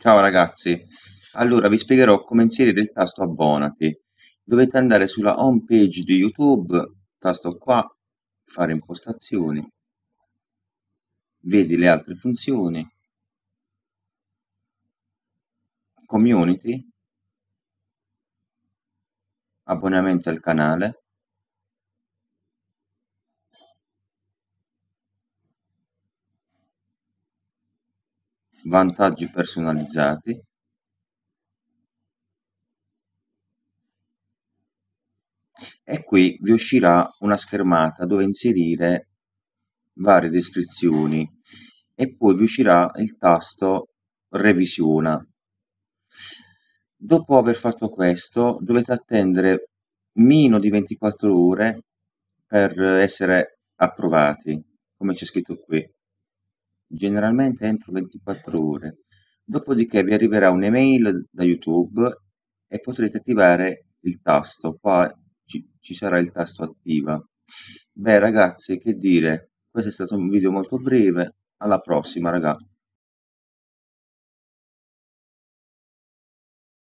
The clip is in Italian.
Ciao ragazzi, allora vi spiegherò come inserire il tasto abbonati. Dovete andare sulla home page di YouTube, tasto qua, fare impostazioni, vedi le altre funzioni, community, abbonamento al canale, vantaggi personalizzati e qui vi uscirà una schermata dove inserire varie descrizioni e poi vi uscirà il tasto revisiona dopo aver fatto questo dovete attendere meno di 24 ore per essere approvati come c'è scritto qui generalmente entro 24 ore, dopodiché vi arriverà un'email da YouTube e potrete attivare il tasto, qua ci, ci sarà il tasto attiva. Beh ragazzi, che dire, questo è stato un video molto breve, alla prossima ragazzi.